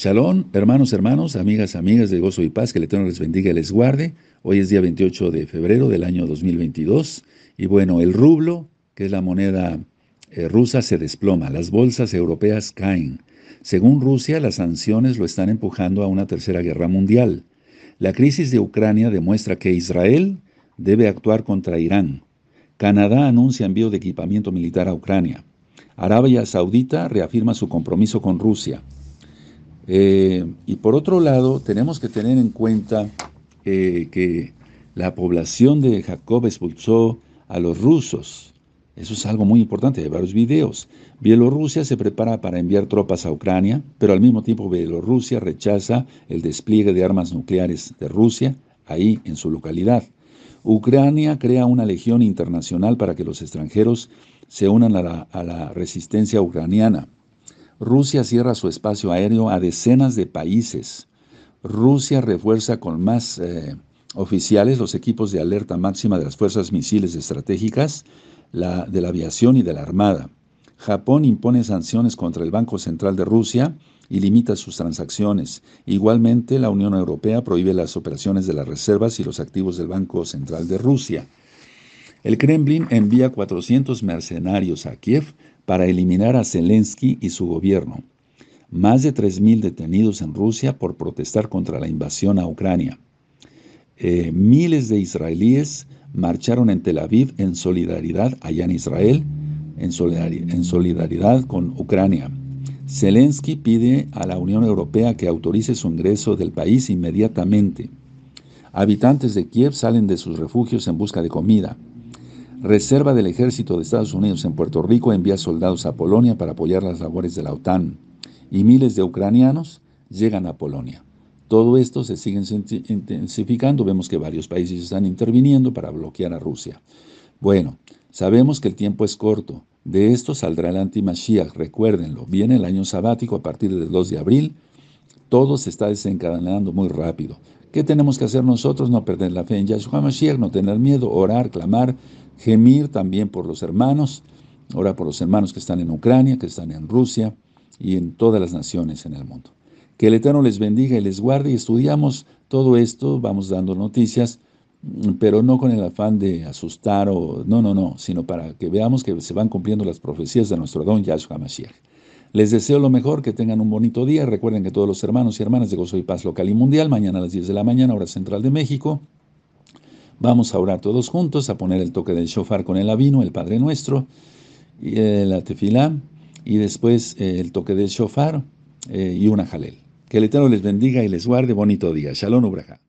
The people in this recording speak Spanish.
Shalom, hermanos, hermanos, amigas, amigas de Gozo y Paz, que el Eterno les bendiga y les guarde. Hoy es día 28 de febrero del año 2022 y bueno, el rublo, que es la moneda eh, rusa, se desploma, las bolsas europeas caen. Según Rusia, las sanciones lo están empujando a una tercera guerra mundial. La crisis de Ucrania demuestra que Israel debe actuar contra Irán. Canadá anuncia envío de equipamiento militar a Ucrania. Arabia Saudita reafirma su compromiso con Rusia. Eh, y por otro lado, tenemos que tener en cuenta eh, que la población de Jacob expulsó a los rusos. Eso es algo muy importante, hay varios videos. Bielorrusia se prepara para enviar tropas a Ucrania, pero al mismo tiempo Bielorrusia rechaza el despliegue de armas nucleares de Rusia ahí en su localidad. Ucrania crea una legión internacional para que los extranjeros se unan a la resistencia ucraniana. Rusia cierra su espacio aéreo a decenas de países. Rusia refuerza con más eh, oficiales los equipos de alerta máxima de las fuerzas misiles estratégicas, de la aviación y de la armada. Japón impone sanciones contra el Banco Central de Rusia y limita sus transacciones. Igualmente, la Unión Europea prohíbe las operaciones de las reservas y los activos del Banco Central de Rusia. El Kremlin envía 400 mercenarios a Kiev para eliminar a Zelensky y su gobierno. Más de 3.000 detenidos en Rusia por protestar contra la invasión a Ucrania. Eh, miles de israelíes marcharon en Tel Aviv en solidaridad allá en Israel, en solidaridad con Ucrania. Zelensky pide a la Unión Europea que autorice su ingreso del país inmediatamente. Habitantes de Kiev salen de sus refugios en busca de comida. Reserva del Ejército de Estados Unidos en Puerto Rico envía soldados a Polonia para apoyar las labores de la OTAN y miles de ucranianos llegan a Polonia. Todo esto se sigue intensificando. Vemos que varios países están interviniendo para bloquear a Rusia. Bueno, sabemos que el tiempo es corto. De esto saldrá el anti-Mashiach, recuérdenlo. Viene el año sabático a partir del 2 de abril. Todo se está desencadenando muy rápido. ¿Qué tenemos que hacer nosotros? No perder la fe en Yahshua Mashiach, no tener miedo, orar, clamar, gemir también por los hermanos, orar por los hermanos que están en Ucrania, que están en Rusia y en todas las naciones en el mundo. Que el Eterno les bendiga y les guarde y estudiamos todo esto, vamos dando noticias, pero no con el afán de asustar o no, no, no, sino para que veamos que se van cumpliendo las profecías de nuestro don Yahshua Mashiach. Les deseo lo mejor, que tengan un bonito día. Recuerden que todos los hermanos y hermanas de Gozo y Paz local y mundial, mañana a las 10 de la mañana, hora central de México, vamos a orar todos juntos, a poner el toque del shofar con el avino, el Padre Nuestro, y, eh, la tefilá, y después eh, el toque del shofar eh, y una jalel. Que el Eterno les bendiga y les guarde. Bonito día. Shalom, Ubraja.